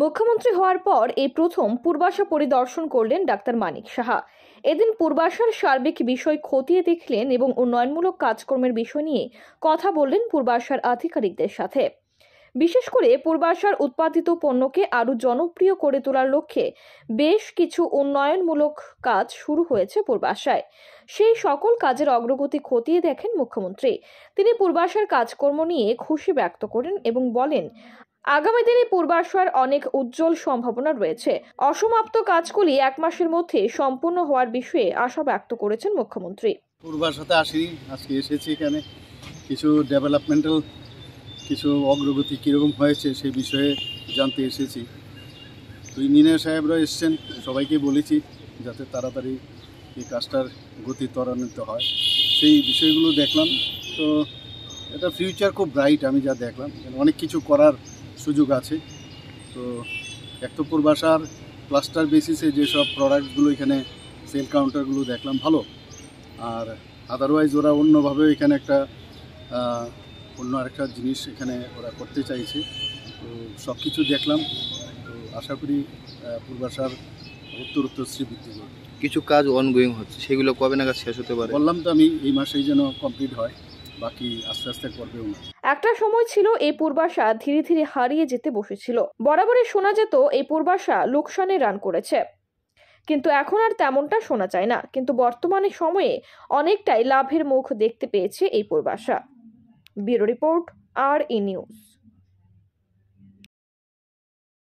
মুখ্যমন্ত্রী হওয়ার পর এই প্রথম পূর্বাশা পরিদর্শন করলেন ডাক্তার মানিক সাহা এদিন পূর্বাশার সার্বিক বিষয় খতিয়ে দেখলেন এবং উন্নয়নমূলক কাজকর্মের বিষয় নিয়ে কথা বললেন পূর্বাশার আধিকারিকদের সাথে বিশেষ করে পূর্বাশার উৎপাদিত পণ্যকে আরও জনপ্রিয় করে তোলার লক্ষ্যে বেশ কিছু উন্নয়নমূলক কাজ শুরু হয়েছে পূর্বাশায় সেই সকল কাজের অগ্রগতি খতিয়ে দেখেন মুখ্যমন্ত্রী তিনি পূর্বাশার কাজকর্ম নিয়ে খুশি ব্যক্ত করেন এবং বলেন আগামী দিনে পূর্বাশয়ের অনেক উজ্জ্বল সম্ভাবনা রয়েছে অসমাপ্ত কাজগুলি এক মাসের মধ্যে সম্পূর্ণ হওয়ার বিষয়ে আশা ব্যক্ত করেছেন মুখ্যমন্ত্রী পূর্বাশাতে আসিনি আজকে এসেছি এখানে কিছু ডেভেলপমেন্টাল কিছু অগ্রগতি কীরকম হয়েছে সে বিষয়ে জানতে এসেছি তো ইঞ্জিনিয়ার সাহেবরা এসছেন সবাইকে বলেছি যাতে তাড়াতাড়ি এই কাজটার গতি ত্বরান্বিত হয় সেই বিষয়গুলো দেখলাম তো এটা ফিউচার খুব ব্রাইট আমি যা দেখলাম অনেক কিছু করার সুযোগ আছে তো একতপুর বাসার ক্লাস্টার বেসিসে যেসব প্রোডাক্টগুলো এখানে সেল কাউন্টারগুলো দেখলাম ভালো আর আদারওয়াইজ ওরা অন্যভাবে এখানে একটা অন্য আরেকটা জিনিস এখানে ওরা করতে চাইছে তো সব কিছু দেখলাম তো আশা করি পূর্বাশার উত্তর উত্তর শ্রীবৃদ্ধি কিছু কাজ অনগোয়িং হচ্ছে সেগুলো কবে নাগাদ শেষ হতে পারে বললাম তো আমি এই মাসেই যেন কমপ্লিট হয় বাকি আস্তে আস্তে করবেও না একটা সময় ছিল এই পূর্বাশা ধীরে ধীরে হারিয়ে যেতে বসেছিল বরাবরই শোনা যেত এই পূর্বাশা লোকসানে রান করেছে কিন্তু এখন আর তেমনটা শোনা যায় না কিন্তু বর্তমানে সময়ে অনেকটাই লাভের মুখ দেখতে পেয়েছে এই পূর্বাশা ব্যুরো রিপোর্ট আর ই নিউজ